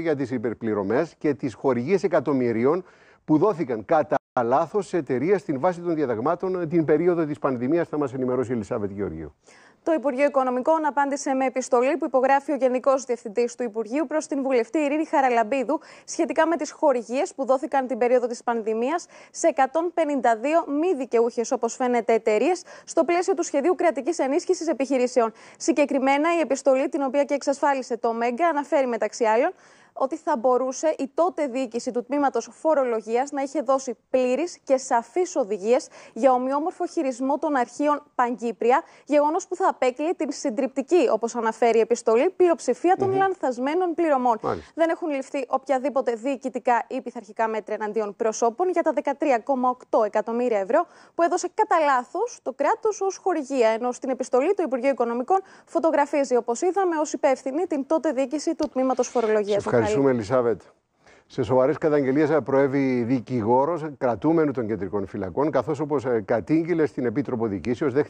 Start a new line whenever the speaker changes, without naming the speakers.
για τις υπερπληρωμές και τις χορηγίες εκατομμυρίων που δόθηκαν κατά λάθος σε εταιρεία στην βάση των διαταγμάτων την περίοδο της πανδημίας, θα μας ενημερώσει η Ελισάβετ Γεωργίου. Το
Υπουργείο Οικονομικών απάντησε με επιστολή που υπογράφει ο Γενικός Διευθυντής του Υπουργείου προς την βουλευτή Ειρήνη Χαραλαμπίδου σχετικά με τις χορηγίες που δόθηκαν την περίοδο της πανδημίας σε 152 μη δικαιούχες, όπως φαίνεται, εταιρείες στο πλαίσιο του σχεδίου κρατικής ενίσχυσης επιχειρήσεων. Συγκεκριμένα, η επιστολή, την οποία και εξασφάλισε το ΜΕΓΑ, αναφέρει μεταξύ άλλων ότι θα μπορούσε η τότε διοίκηση του τμήματος φορολογίας να είχε δώσει πλήρε και σαφείς οδηγίες για ομοιόμορφο χειρισμό των αρχείων Παγκύπρια, γεγονός που θα απέκλειε την συντριπτική, όπως αναφέρει η επιστολή, πλειοψηφία των λανθασμένων πληρωμών. Δεν έχουν ληφθεί οποιαδήποτε διοικητικά ή πειθαρχικά μέτρα εναντίον προσώπων για τα 13,8 εκατομμύρια ευρώ που έδωσε κατά λάθος το κράτος ως χορηγία. Ενώ στην επιστολή του Υπουργείου Οικονομικών φωτογραφίζει, όπως είδαμε, ως υπεύθυνη την τότε διοίκηση του τμήματος φορολογίας. Ευχαριστούμε,
Ελισάβετ. Σε σοβαρές καταγγελίες ε, προέβη δικηγόρος κρατούμενου των κεντρικών φυλακών, καθώς όπως ε, κατήγγειλε στην Επίτροπο Δικήσεως,